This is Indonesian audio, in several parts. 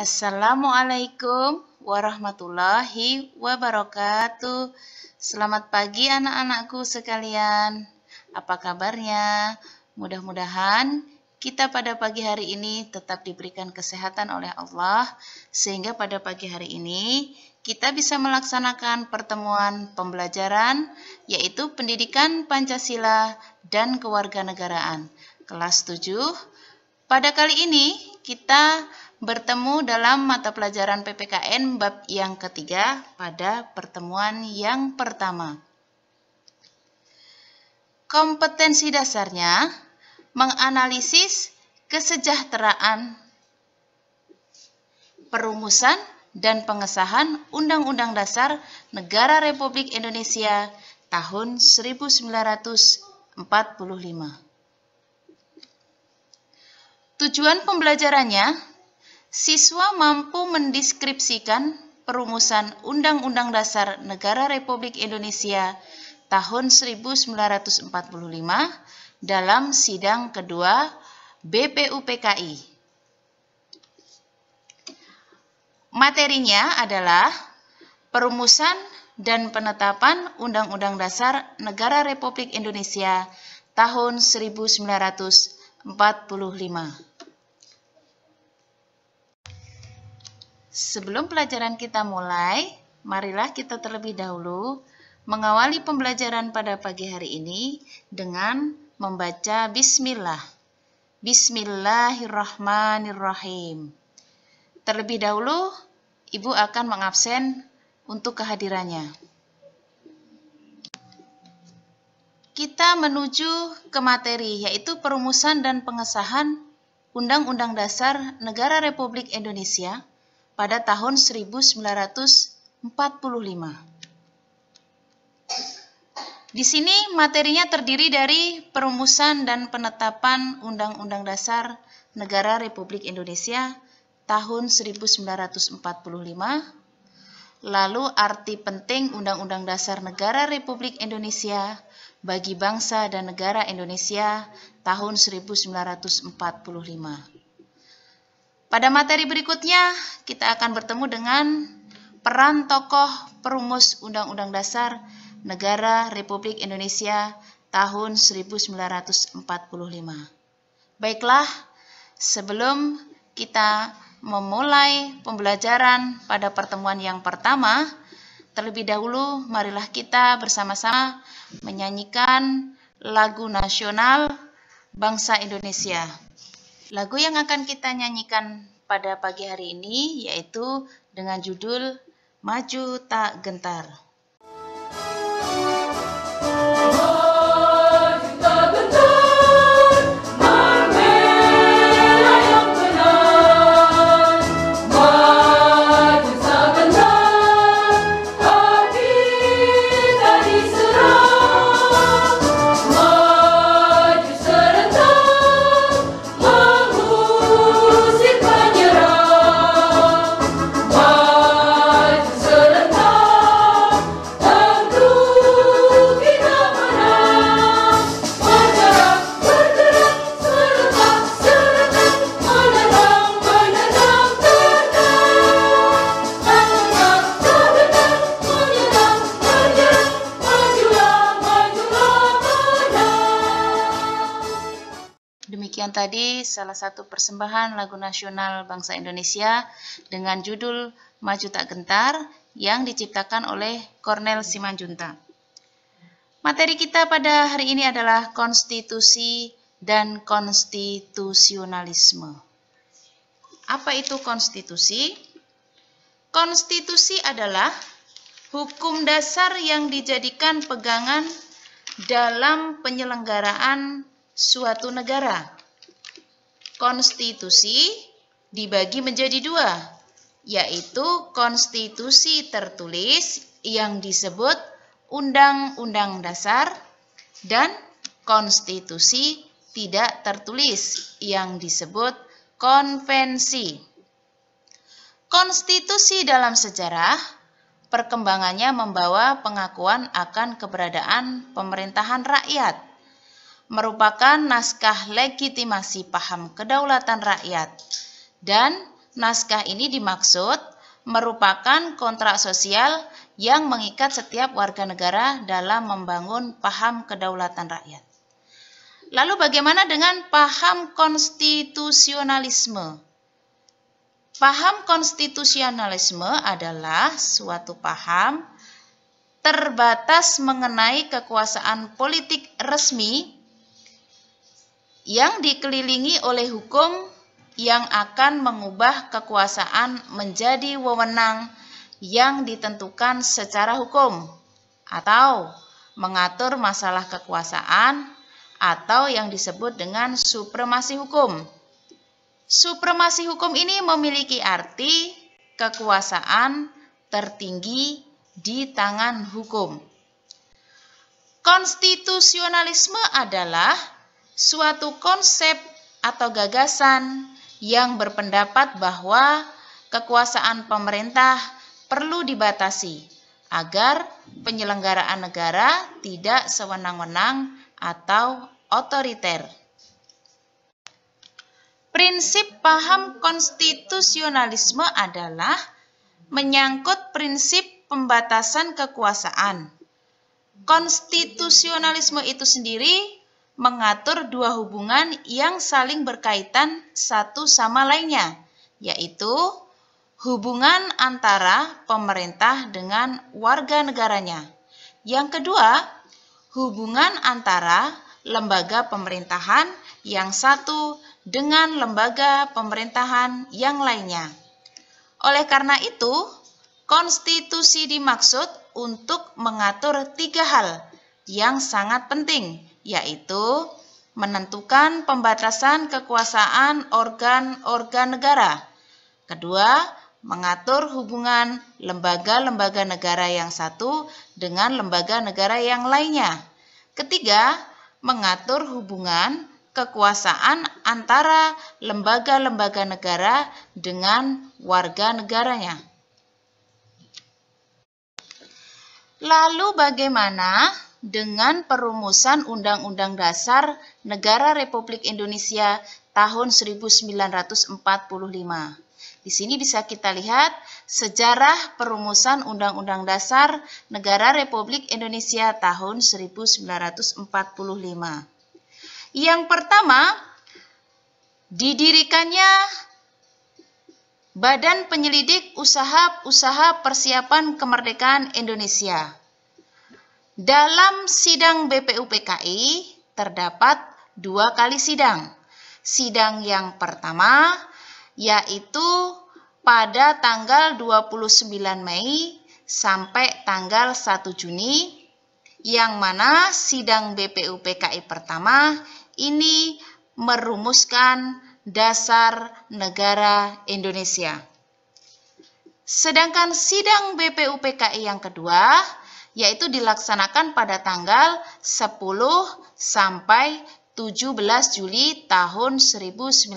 Assalamualaikum warahmatullahi wabarakatuh. Selamat pagi anak-anakku sekalian. Apa kabarnya? Mudah-mudahan kita pada pagi hari ini tetap diberikan kesehatan oleh Allah sehingga pada pagi hari ini kita bisa melaksanakan pertemuan pembelajaran yaitu pendidikan Pancasila dan kewarganegaraan kelas 7. Pada kali ini kita bertemu dalam mata pelajaran PPKN bab yang ketiga pada pertemuan yang pertama. Kompetensi dasarnya menganalisis kesejahteraan perumusan dan pengesahan Undang-Undang Dasar Negara Republik Indonesia tahun 1945. Tujuan pembelajarannya Siswa mampu mendeskripsikan perumusan Undang-Undang Dasar Negara Republik Indonesia tahun 1945 dalam sidang kedua BPUPKI. Materinya adalah perumusan dan penetapan Undang-Undang Dasar Negara Republik Indonesia tahun 1945. Sebelum pelajaran kita mulai, marilah kita terlebih dahulu mengawali pembelajaran pada pagi hari ini dengan membaca bismillah. Bismillahirrahmanirrahim. Terlebih dahulu, Ibu akan mengabsen untuk kehadirannya. Kita menuju ke materi, yaitu perumusan dan pengesahan Undang-Undang Dasar Negara Republik Indonesia pada tahun 1945. Di sini materinya terdiri dari perumusan dan penetapan Undang-Undang Dasar Negara Republik Indonesia tahun 1945, lalu arti penting Undang-Undang Dasar Negara Republik Indonesia bagi bangsa dan negara Indonesia tahun 1945. Pada materi berikutnya, kita akan bertemu dengan peran tokoh perumus Undang-Undang Dasar Negara Republik Indonesia tahun 1945. Baiklah, sebelum kita memulai pembelajaran pada pertemuan yang pertama, terlebih dahulu marilah kita bersama-sama menyanyikan lagu nasional Bangsa Indonesia. Lagu yang akan kita nyanyikan pada pagi hari ini yaitu dengan judul Maju Tak Gentar. tadi salah satu persembahan lagu nasional bangsa Indonesia dengan judul Maju Tak Gentar yang diciptakan oleh Cornel Simanjunta. Materi kita pada hari ini adalah konstitusi dan konstitusionalisme. Apa itu konstitusi? Konstitusi adalah hukum dasar yang dijadikan pegangan dalam penyelenggaraan suatu negara konstitusi dibagi menjadi dua, yaitu konstitusi tertulis yang disebut Undang-Undang Dasar dan konstitusi tidak tertulis yang disebut konvensi. Konstitusi dalam sejarah, perkembangannya membawa pengakuan akan keberadaan pemerintahan rakyat merupakan naskah legitimasi paham kedaulatan rakyat dan naskah ini dimaksud merupakan kontrak sosial yang mengikat setiap warga negara dalam membangun paham kedaulatan rakyat. Lalu bagaimana dengan paham konstitusionalisme? Paham konstitusionalisme adalah suatu paham terbatas mengenai kekuasaan politik resmi yang dikelilingi oleh hukum yang akan mengubah kekuasaan menjadi wewenang yang ditentukan secara hukum atau mengatur masalah kekuasaan atau yang disebut dengan supremasi hukum. Supremasi hukum ini memiliki arti kekuasaan tertinggi di tangan hukum. Konstitusionalisme adalah suatu konsep atau gagasan yang berpendapat bahwa kekuasaan pemerintah perlu dibatasi agar penyelenggaraan negara tidak sewenang-wenang atau otoriter. Prinsip paham konstitusionalisme adalah menyangkut prinsip pembatasan kekuasaan. Konstitusionalisme itu sendiri mengatur dua hubungan yang saling berkaitan satu sama lainnya, yaitu hubungan antara pemerintah dengan warga negaranya. Yang kedua, hubungan antara lembaga pemerintahan yang satu dengan lembaga pemerintahan yang lainnya. Oleh karena itu, konstitusi dimaksud untuk mengatur tiga hal yang sangat penting, yaitu menentukan pembatasan kekuasaan organ-organ negara. Kedua, mengatur hubungan lembaga-lembaga negara yang satu dengan lembaga negara yang lainnya. Ketiga, mengatur hubungan kekuasaan antara lembaga-lembaga negara dengan warga negaranya. Lalu bagaimana dengan perumusan Undang-Undang Dasar Negara Republik Indonesia tahun 1945. Di sini bisa kita lihat sejarah perumusan Undang-Undang Dasar Negara Republik Indonesia tahun 1945. Yang pertama, didirikannya Badan Penyelidik Usaha-Usaha Persiapan Kemerdekaan Indonesia dalam sidang BPUPKI terdapat dua kali sidang. Sidang yang pertama yaitu pada tanggal 29 Mei sampai tanggal 1 Juni yang mana sidang BPUPKI pertama ini merumuskan dasar negara Indonesia. Sedangkan sidang BPUPKI yang kedua yaitu dilaksanakan pada tanggal 10 sampai 17 Juli tahun 1945.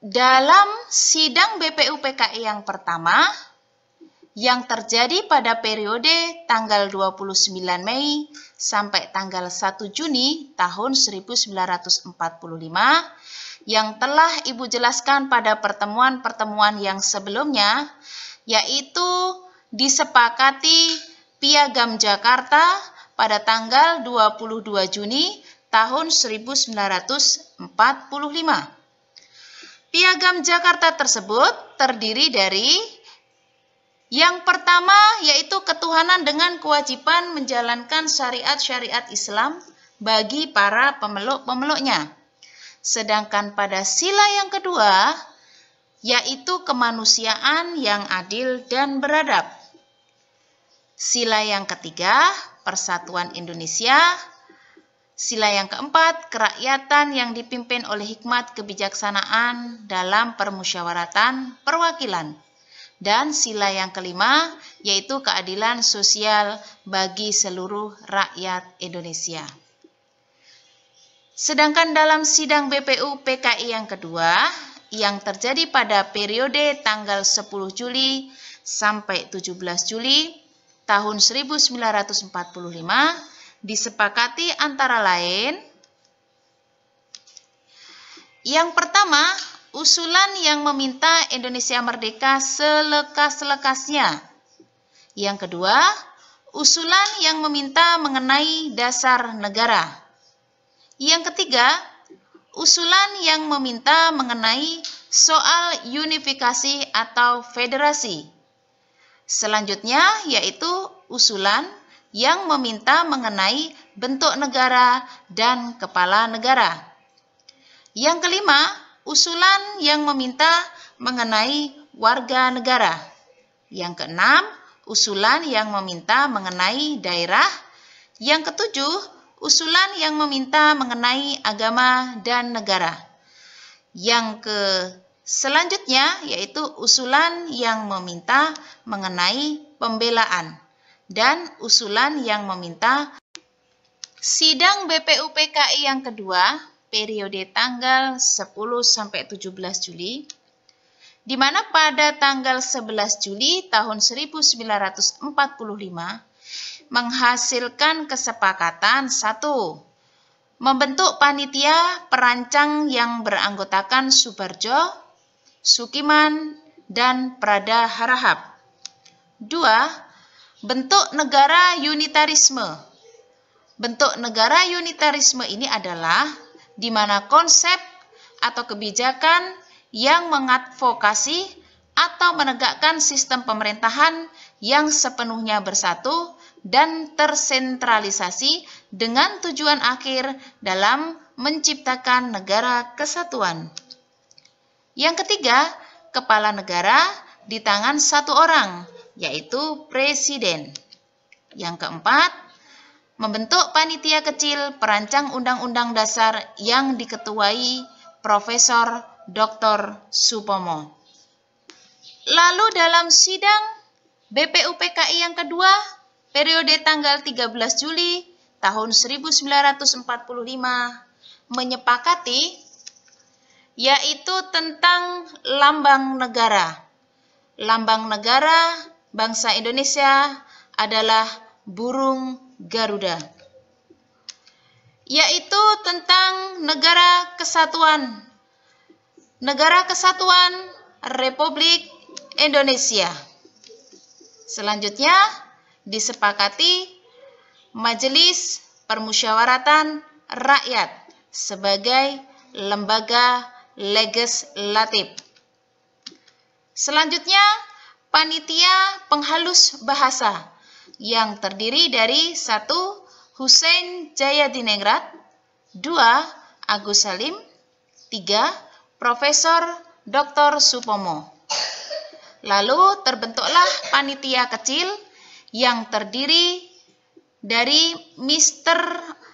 Dalam sidang BPUPKI yang pertama, yang terjadi pada periode tanggal 29 Mei sampai tanggal 1 Juni tahun 1945, yang telah Ibu jelaskan pada pertemuan-pertemuan yang sebelumnya, yaitu disepakati Piagam Jakarta pada tanggal 22 Juni tahun 1945. Piagam Jakarta tersebut terdiri dari yang pertama yaitu ketuhanan dengan kewajiban menjalankan syariat-syariat Islam bagi para pemeluk-pemeluknya. Sedangkan pada sila yang kedua, yaitu kemanusiaan yang adil dan beradab. Sila yang ketiga, persatuan Indonesia. Sila yang keempat, kerakyatan yang dipimpin oleh hikmat kebijaksanaan dalam permusyawaratan perwakilan. Dan sila yang kelima, yaitu keadilan sosial bagi seluruh rakyat Indonesia. Sedangkan dalam sidang BPU PKI yang kedua yang terjadi pada periode tanggal 10 Juli sampai 17 Juli tahun 1945 disepakati antara lain yang pertama, usulan yang meminta Indonesia merdeka selekas-lekasnya. Yang kedua, usulan yang meminta mengenai dasar negara. Yang ketiga, usulan yang meminta mengenai soal unifikasi atau federasi. Selanjutnya yaitu usulan yang meminta mengenai bentuk negara dan kepala negara. Yang kelima, usulan yang meminta mengenai warga negara. Yang keenam, usulan yang meminta mengenai daerah. Yang ketujuh, usulan yang meminta mengenai agama dan negara. Yang ke selanjutnya yaitu usulan yang meminta mengenai pembelaan dan usulan yang meminta sidang BPUPKI yang kedua periode tanggal 10 sampai 17 Juli di mana pada tanggal 11 Juli tahun 1945 menghasilkan kesepakatan satu membentuk panitia perancang yang beranggotakan Subarjo, Sukiman, dan Prada Harahap. 2. Bentuk negara unitarisme. Bentuk negara unitarisme ini adalah di mana konsep atau kebijakan yang mengadvokasi atau menegakkan sistem pemerintahan yang sepenuhnya bersatu dan tersentralisasi dengan tujuan akhir dalam menciptakan negara kesatuan. Yang ketiga, kepala negara di tangan satu orang, yaitu presiden. Yang keempat, membentuk panitia kecil perancang undang-undang dasar yang diketuai Profesor Dr. Supomo. Lalu dalam sidang BPUPKI yang kedua, periode tanggal 13 Juli tahun 1945 menyepakati yaitu tentang lambang negara. Lambang negara bangsa Indonesia adalah burung Garuda. Yaitu tentang negara kesatuan Negara Kesatuan Republik Indonesia. Selanjutnya, disepakati Majelis Permusyawaratan Rakyat sebagai lembaga legislatif. Selanjutnya, panitia penghalus bahasa yang terdiri dari satu Hussein Dinengrat, dua Agus Salim, tiga Profesor Dr. Supomo. Lalu terbentuklah panitia kecil yang terdiri dari Mr.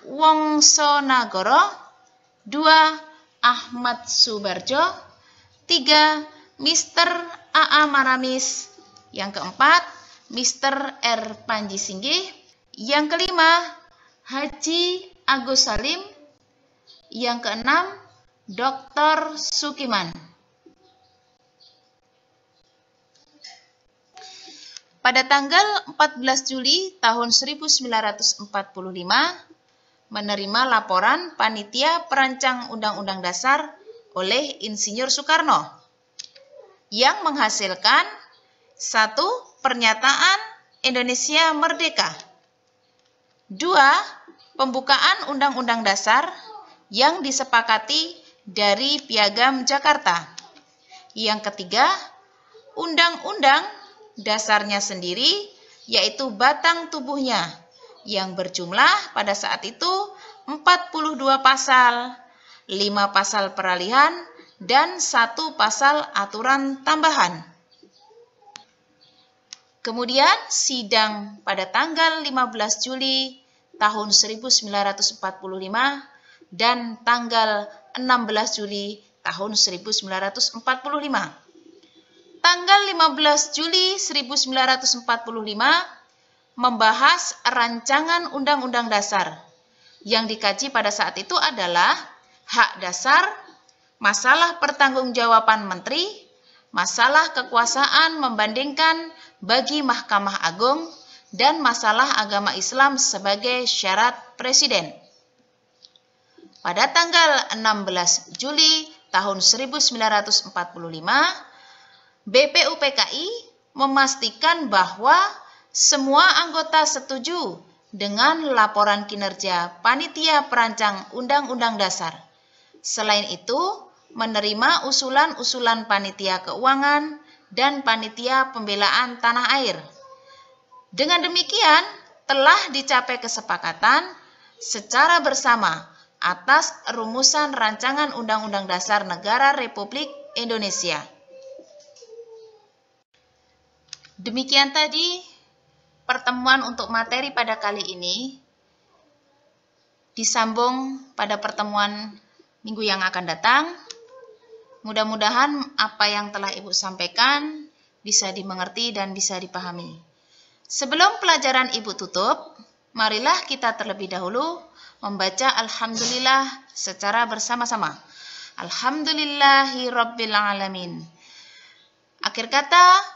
Wongsonagoro, 2. Ahmad Subarjo, 3. Mr. A.A. Maramis, yang keempat Mr. R. Panji Singgih, yang kelima Haji Agus Salim, yang keenam Dr. Sukiman. Pada tanggal 14 Juli tahun 1945 menerima laporan panitia perancang Undang-Undang Dasar oleh Insinyur Soekarno yang menghasilkan satu pernyataan Indonesia merdeka. Dua, pembukaan Undang-Undang Dasar yang disepakati dari Piagam Jakarta. Yang ketiga, Undang-Undang dasarnya sendiri, yaitu batang tubuhnya, yang berjumlah pada saat itu 42 pasal, 5 pasal peralihan, dan 1 pasal aturan tambahan. Kemudian sidang pada tanggal 15 Juli tahun 1945 dan tanggal 16 Juli tahun 1945 tanggal 15 Juli 1945 membahas rancangan Undang-Undang Dasar. Yang dikaji pada saat itu adalah hak dasar, masalah pertanggungjawaban menteri, masalah kekuasaan membandingkan bagi Mahkamah Agung, dan masalah agama Islam sebagai syarat presiden. Pada tanggal 16 Juli tahun 1945, BPUPKI memastikan bahwa semua anggota setuju dengan laporan kinerja panitia perancang Undang-Undang Dasar. Selain itu, menerima usulan-usulan panitia keuangan dan panitia pembelaan tanah air. Dengan demikian, telah dicapai kesepakatan secara bersama atas rumusan rancangan Undang-Undang Dasar Negara Republik Indonesia. Demikian tadi pertemuan untuk materi pada kali ini. Disambung pada pertemuan minggu yang akan datang. Mudah-mudahan apa yang telah Ibu sampaikan bisa dimengerti dan bisa dipahami. Sebelum pelajaran Ibu tutup, marilah kita terlebih dahulu membaca Alhamdulillah secara bersama-sama. Alhamdulillahi Rabbil Alamin. Akhir kata,